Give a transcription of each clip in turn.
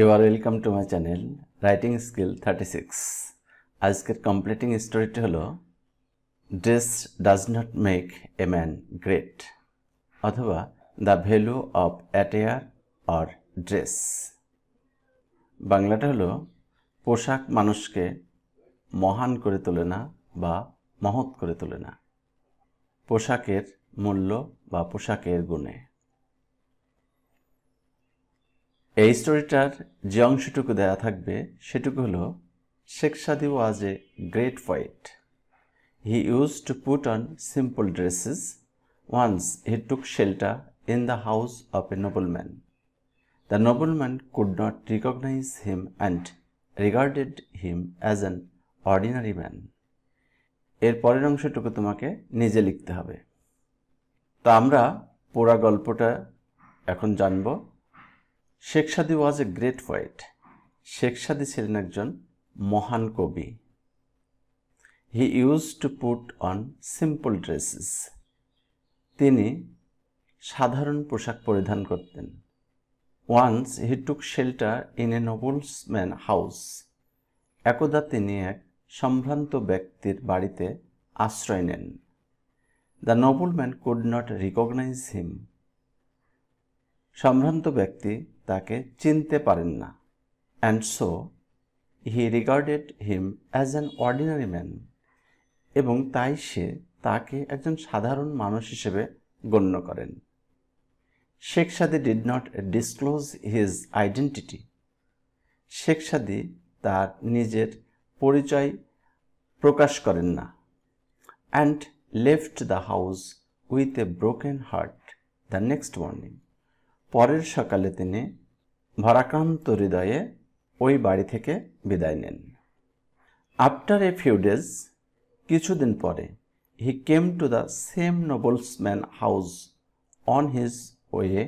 You are welcome to my channel writing skill thirty six আজকের completing স্টোরিটি হলো dress does not make a man great অথবা the value of attire or dress বাংলাটা হলো পোশাক মানুষকে মহান করে তোলে না বা মহৎ করে তোলে না পোশাকের মূল্য বা পোশাকের গুণে এই স্টোরিটার যে অংশটুকু দেয়া থাকবে সেটুকু হলো Sheikh Saadi was a great fight he use to put on simple dresses once he took shelter in the house of a nobleman. The nobleman could not recognise him and regarded him as an ordinary man এর পরের অংশটুকু তোমাকে নিজে লিখতে হবে তা আমরা পুরা গল্পটা এখন জানবো Sheikh Saadi was a great poet Sheikh Saadi ছিলেন একজন মহান কবি he use to put on simple dresses তিনি সাধারণ পোশাক পরিধান করতেন once he took shelter in a nobleman house একদা তিনি এক সম্ভ্রান্ত ব্যক্তির বাড়িতে আশ্রয় নেন the nobleman could not recognise him সম্ভ্রান্ত ব্যক্তি তাকে চিনতে পারেন না and so he regarded him as an ordinary man এবং তাই সে তাকে একজন সাধারণ মানুষ হিসেবে গণ্য করেন Sheikh Saadi did not disclose his identity Sheikh Saadi তার নিজের পরিচয় প্রকাশ করেন না and left the house with a broken heart the next morning পরের সকালে তিনি ভরাক্রান্ত হৃদয়ে ওই বাড়ি থেকে বিদায় নেন আফটার এ ফিউ ডেজ কিছুদিন পরে he came to the same nobleman's house on his way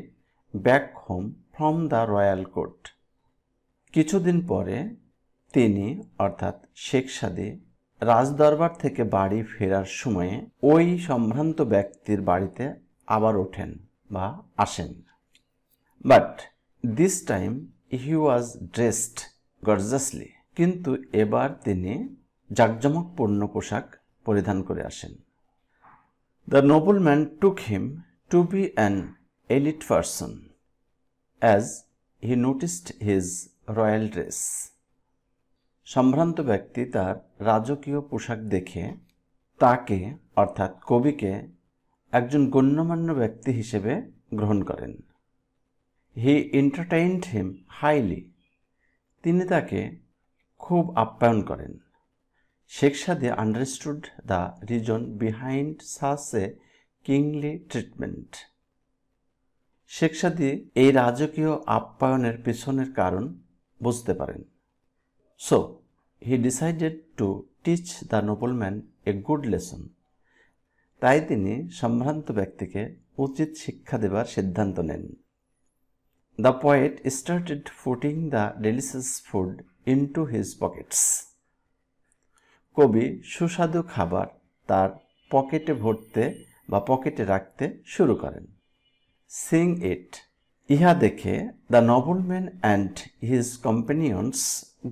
back home from the royal court কিছুদিন পরে তিনি অর্থাৎ শেখ সাদে রাজদরবার থেকে বাড়ি ফেরার সময়ে ওই সম্ভ্রান্ত ব্যক্তির বাড়িতে আবার ওঠেন বা আসেন but this time he was dressed gorgeously কিন্তু এবার তিনি জাঁকজমকপূর্ণ পোশাক পরিধান করে আসেন the man took him to be an elite person as he noticed his royal dress সম্ভ্রান্ত ব্যক্তি তার রাজকীয় পোশাক দেখে তাকে অর্থাৎ কবিকে একজন গণ্যমান্য ব্যক্তি হিসেবে গ্রহণ করেন হি এন্টারটেইনড হিম হাইলি তিনি তাকে খুব আপ্যায়ন করেন Sheikh Saadi understood the reason behind such a kingly treatment Sheikh Saadi এই রাজকীয় আপ্যায়নের পেছনের কারণ বুঝতে পারেন so he decided to teach the nobleman a good lesson তাই তিনি সম্ভ্রান্ত ব্যক্তিকে উচিত শিক্ষা দেবার সিদ্ধান্ত নেন The poet started putting the delicious food into his pockets. কবি সুস্বাদু খাবার তার পকেটে ভরতে বা পকেটে রাখতে শুরু করেন সিং ইট ইহা দেখে the nobleman and his companions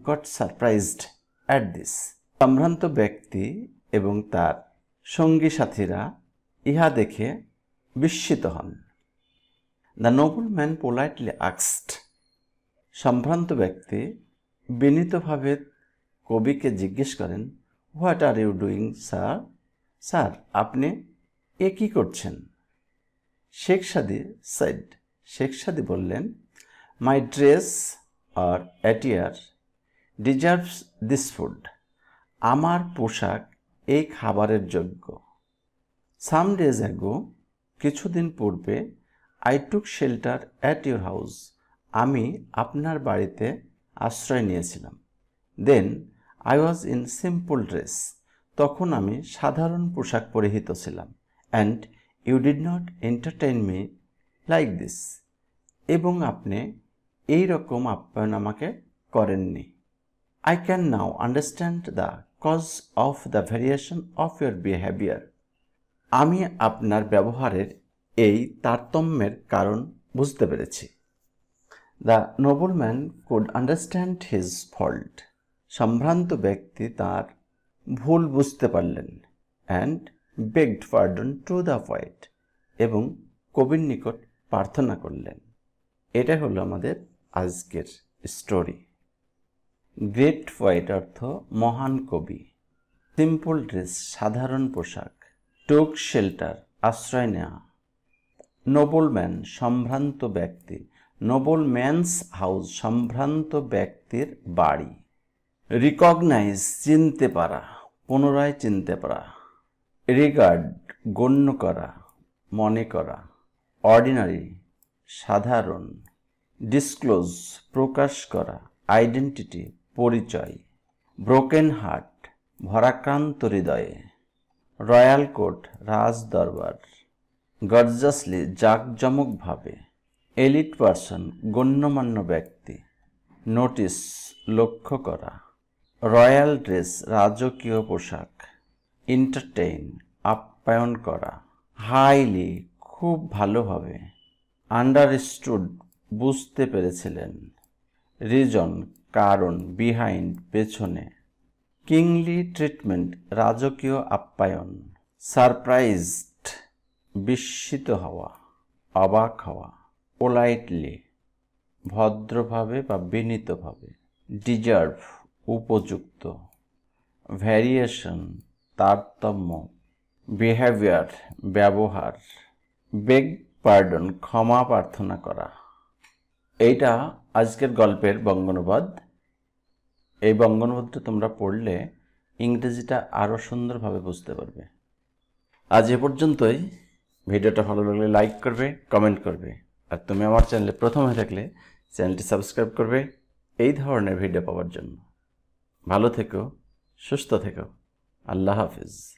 got surprised at this সম্ভ্রান্ত ব্যক্তি এবং তার সঙ্গী সাথীরা ইহা দেখে বিস্মিত হন দ্য নোবল ম্যান পোলাইটলি আক্সড সম্ভ্রান্ত ব্যক্তি বিনীতভাবে কবিকে জিজ্ঞেস করেন what are you doing sir sir আপনি এ কী করছেন শেখ সাদি সাইড শেখ সাদি বললেন my dress or attire deserves this food আমার পোশাক এই খাবারের যোগ্য সাম ডেজ অ্যাগো কিছুদিন পূর্বে I took shelter at your house আমি আপনার বাড়িতে আশ্রয় নিয়েছিলাম then I was in simple dress তখন আমি সাধারণ পোশাক পরিহিত ছিলাম and you did not entertain me like this এবং আপনি এই রকম আপ্যায়ন আমাকে করেননি I can now understand the cause of the variation of your behaviour আমি আপনার ব্যবহারের এই তারতম্যের কারণ বুঝতে পেরেছি the nobleman could understand his fault সম্ভ্রান্ত ব্যক্তি তার ভুল বুঝতে পারলেন and begged pardon to the white এবং কবির নিকট প্রার্থনা করলেন এটা হলো আমাদের আজকের স্টোরি গ্রেট হোয়াইট অর্থ মহান কবি সিম্পল ড্রেস সাধারণ পোশাক টোক শেল্টার আশ্রয় নেওয়া নোবলম্যান সম্ভ্রান্ত ব্যক্তি নোবলম্যানস হাউস সম্ভ্রান্ত ব্যক্তির বাড়ি রিকগনাইজ চিনতে পারা পুনরায় চিনতে পারা রিগার্ড গণ্য করা মনে করা অর্ডিনারি সাধারণ ডিসক্লোজ প্রকাশ করা আইডেন্টিটি পরিচয় ব্রোকেন হার্ট ভরাক্রান্ত হৃদয়ে রয়্যাল কোর্ট রাজ দরবার গর্জাসলি জাঁকজমকভাবে এলিট পার্সন গণ্যমান্য ব্যক্তি নোটিস লক্ষ্য করা রয়্যাল ড্রেস রাজকীয় পোশাক এন্টারটেইন আপ্যায়ন করা হাইলি খুব ভালোভাবে আন্ডারস্টুড বুঝতে পেরেছিলেন রিজন কারণ বিহাইন্ড পেছনে কিংলি ট্রিটমেন্ট রাজকীয় আপ্যায়ন সারপ্রাইজ বিস্মিত হওয়া অবাক হওয়া পোলাইটলি ভদ্রভাবে বা বিনীতভাবে ডিজার্ভ উপযুক্ত ভ্যারিয়েশন তারতম্য বিহেভিয়ার ব্যবহার বেগ পার্ডন ক্ষমা প্রার্থনা করা এইটা আজকের গল্পের বঙ্গনুবাদ এই বঙ্গনুবাদটা তোমরা পড়লে ইংরেজিটা আরও সুন্দরভাবে বুঝতে পারবে আজ এ পর্যন্তই ভিডিওটা ভালো লাগলে লাইক করবে কমেন্ট করবে আর তুমি আমার চ্যানেলে প্রথম হয়ে থাকলে চ্যানেলটি সাবস্ক্রাইব করবে এই ধরনের ভিডিও পাওয়ার জন্য ভালো থেকো সুস্থ থেকো আল্লাহ হাফিজ